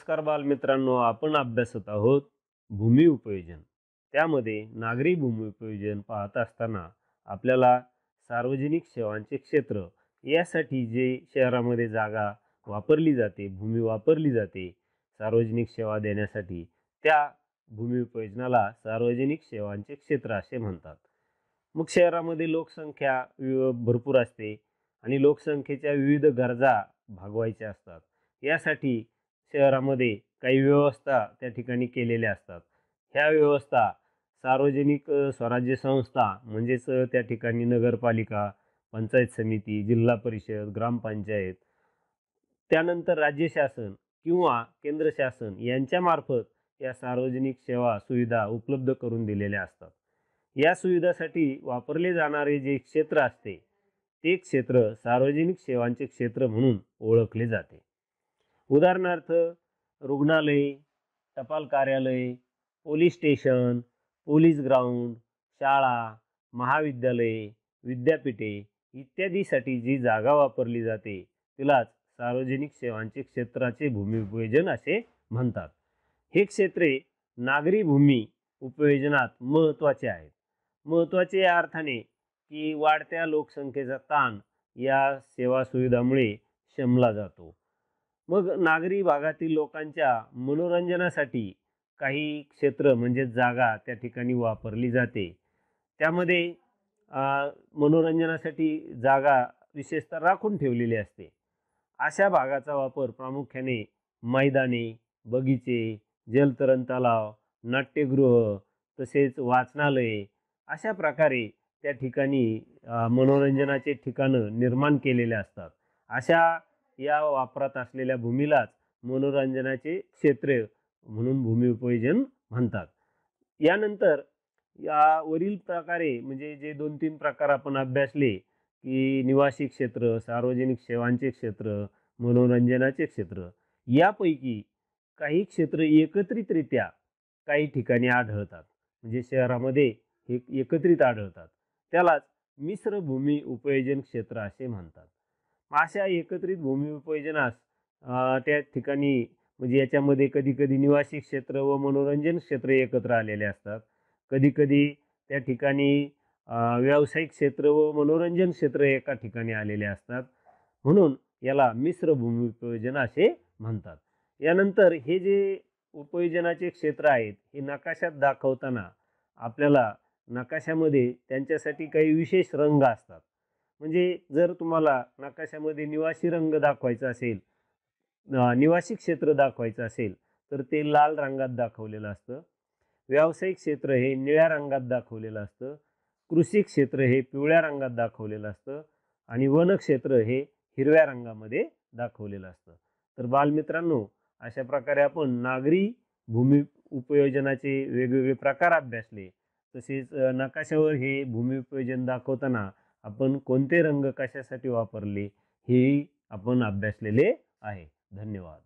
नमस्कार बालमित्रांनो आपण अभ्यासत आहोत भूमी उपयोजन त्यामध्ये नागरी भूमी उपयोजन पाहत असताना आपल्याला सार्वजनिक सेवांचे क्षेत्र यासाठी जे शहरामध्ये जागा वापरली जाते भूमी वापरली जाते सार्वजनिक सेवा देण्यासाठी त्या भूमी उपयोजनाला सार्वजनिक सेवांचे क्षेत्र असे म्हणतात मग शहरामध्ये लोकसंख्या भरपूर असते आणि लोकसंख्येच्या विविध गरजा भागवायच्या असतात यासाठी शहरामध्ये काही व्यवस्था त्या ठिकाणी केलेल्या असतात ह्या व्यवस्था सार्वजनिक स्वराज्य संस्था म्हणजेच त्या ठिकाणी नगरपालिका पंचायत समिती जिल्हा परिषद ग्रामपंचायत त्यानंतर राज्य शासन किंवा केंद्र शासन यांच्यामार्फत या सार्वजनिक सेवा सुविधा उपलब्ध करून दिलेल्या असतात या सुविधासाठी वापरले जाणारे जे क्षेत्र असते ते क्षेत्र सार्वजनिक सेवांचे क्षेत्र म्हणून ओळखले जाते उदाहरणार्थ रुग्णालय टपाल कार्यालय पोलीस स्टेशन पोलीस ग्राउंड शाळा महाविद्यालय विद्यापीठे इत्यादीसाठी जी जागा वापरली जाते तिलाच सार्वजनिक सेवांचे क्षेत्राचे उपयोजन असे म्हणतात हे क्षेत्रे नागरी भूमी उपयोजनात महत्त्वाचे आहेत महत्त्वाचे या अर्थाने की वाढत्या लोकसंख्येचा ताण या सेवा सुविधामुळे शमला जातो मग नागरी भागातील लोकांच्या मनोरंजनासाठी काही क्षेत्र म्हणजे जागा त्या ठिकाणी वापरली जाते त्यामध्ये मनोरंजनासाठी जागा विशेषतः राखून ठेवलेली असते अशा भागाचा वापर प्रामुख्याने मैदाने बगीचे जलतरण तलाव नाट्यगृह तसेच वाचनालये अशा प्रकारे त्या ठिकाणी मनोरंजनाचे ठिकाणं निर्माण केलेले असतात अशा या वापरात असलेल्या भूमीलाच मनोरंजनाचे क्षेत्र म्हणून भूमी उपयोजन म्हणतात यानंतर या वरील प्रकारे म्हणजे जे दोन तीन प्रकार आपण अभ्यासले की निवासी क्षेत्र सार्वजनिक सेवांचे क्षेत्र मनोरंजनाचे क्षेत्र यापैकी काही क्षेत्र एकत्रितरित्या काही ठिकाणी आढळतात म्हणजे शहरामध्ये हे एकत्रित आढळतात त्यालाच मिश्र भूमी उपयोजन क्षेत्र असे म्हणतात अशा एकत्रित भूमिउपयोजनास त्या ठिकाणी म्हणजे याच्यामध्ये कधी कधी निवासी क्षेत्र व मनोरंजन क्षेत्र एकत्र आलेले असतात कधी कधी त्या ठिकाणी व्यावसायिक क्षेत्र व मनोरंजन क्षेत्र एका ठिकाणी आलेले असतात म्हणून याला मिश्र भूमिउपयोजन असे म्हणतात यानंतर हे जे उपयोजनाचे क्षेत्र आहेत हे नकाशात दाखवताना आपल्याला नकाशामध्ये त्यांच्यासाठी काही विशेष रंग असतात म्हणजे जर तुम्हाला नकाशामध्ये निवासी रंग दाखवायचा असेल निवासी क्षेत्र दाखवायचं असेल तर ते लाल रंगात दाखवलेलं असतं व्यावसायिक क्षेत्र हे निळ्या रंगात दाखवलेलं असतं कृषी क्षेत्र हे पिवळ्या रंगात दाखवलेलं असतं आणि वनक्षेत्र हे हिरव्या रंगामध्ये दाखवलेलं असतं तर बालमित्रांनो अशा प्रकारे आपण नागरी भूमी उपयोजनाचे वेगवेगळे प्रकार अभ्यासले तसेच नकाशावर हे भूमी उपयोजन दाखवताना आपण कोणते रंग कशासाठी वापरले हे आपण अभ्यासलेले आहे धन्यवाद